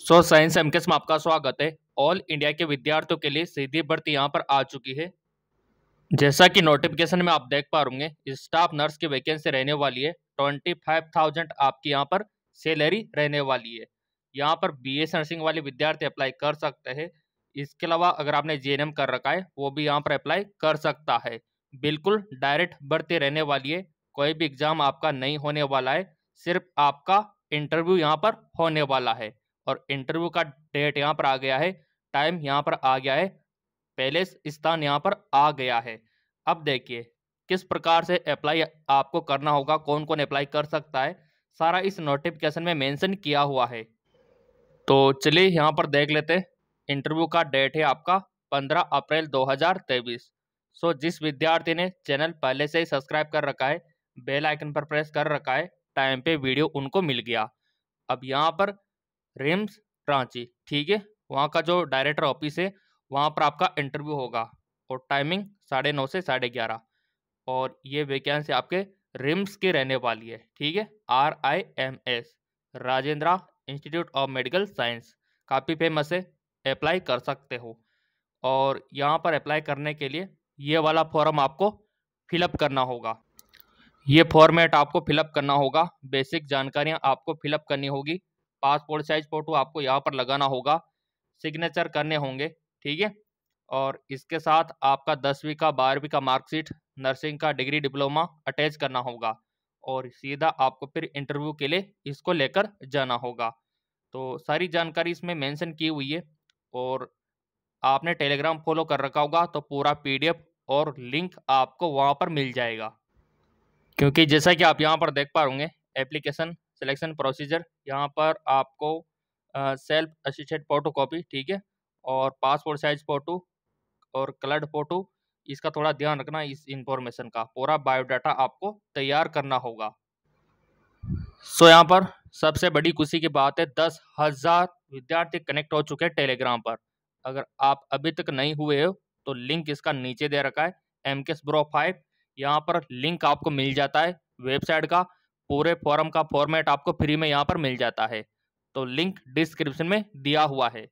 so science M में आपका स्वागत है ऑल इंडिया के विद्यार्थियों के लिए सीधी भर्ती यहाँ पर आ चुकी है जैसा कि नोटिफिकेशन में आप देख पा रूंगे स्टाफ नर्स की वैकेंसी रहने वाली है ट्वेंटी फाइव थाउजेंड आपकी यहाँ पर सैलरी रहने वाली है यहाँ पर बी एस नर्सिंग वाले विद्यार्थी अप्लाई कर सकते हैं इसके अलावा अगर आपने जे कर रखा है वो भी यहाँ पर अप्लाई कर सकता है बिल्कुल डायरेक्ट भर्ती रहने वाली है कोई भी एग्ज़ाम आपका नहीं होने वाला है सिर्फ आपका इंटरव्यू यहाँ पर होने वाला है और इंटरव्यू का डेट यहाँ पर आ गया है टाइम यहाँ पर आ गया है पहले स्थान यहाँ पर आ गया है अब देखिए किस प्रकार से अप्लाई आपको करना होगा कौन कौन अप्लाई कर सकता है सारा इस नोटिफिकेशन में मेंशन किया हुआ है तो चलिए यहाँ पर देख लेते इंटरव्यू का डेट है आपका 15 अप्रैल 2023 सो जिस विद्यार्थी ने चैनल पहले से ही सब्सक्राइब कर रखा है बेल आइकन पर प्रेस कर रखा है टाइम पे वीडियो उनको मिल गया अब यहाँ पर रिम्स रांची ठीक है वहाँ का जो डायरेक्टर ऑफिस है वहाँ पर आपका इंटरव्यू होगा और टाइमिंग साढ़े नौ से साढ़े ग्यारह और ये वैकेंसी आपके रिम्स के रहने वाली है ठीक है R I M S Rajendra institute of medical science काफ़ी फेमस है अप्लाई कर सकते हो और यहाँ पर अप्लाई करने के लिए ये वाला फॉर्म आपको फिलअप करना होगा ये फॉर्मेट आपको फिलअप करना होगा बेसिक जानकारियाँ आपको फिलअप करनी होगी पासपोर्ट साइज फ़ोटो आपको यहाँ पर लगाना होगा सिग्नेचर करने होंगे ठीक है और इसके साथ आपका दसवीं का बारहवीं का मार्कशीट नर्सिंग का डिग्री डिप्लोमा अटैच करना होगा और सीधा आपको फिर इंटरव्यू के लिए इसको लेकर जाना होगा तो सारी जानकारी इसमें मेंशन की हुई है और आपने टेलीग्राम फॉलो कर रखा होगा तो पूरा पीडीएफ और लिंक आपको वहाँ पर मिल जाएगा क्योंकि जैसा कि आप यहाँ पर देख पा होंगे एप्लीकेशन सिलेक्शन प्रोसीजर यहाँ पर आपको सेल्फ असिस्टेड फोटो कॉपी ठीक है और पासपोर्ट साइज फ़ोटो और कलर्ड फ़ोटो इसका थोड़ा ध्यान रखना इस इंफॉर्मेशन का पूरा बायोडाटा आपको तैयार करना होगा सो यहाँ पर सबसे बड़ी खुशी की बात है दस हज़ार विद्यार्थी कनेक्ट हो चुके हैं टेलीग्राम पर अगर आप अभी तक नहीं हुए हो तो लिंक इसका नीचे दे रखा है एम के ब्रो फाइव यहाँ पर लिंक आपको मिल जाता है वेबसाइट का पूरे फॉर्म का फॉर्मेट आपको फ्री में यहाँ पर मिल जाता है तो लिंक डिस्क्रिप्शन में दिया हुआ है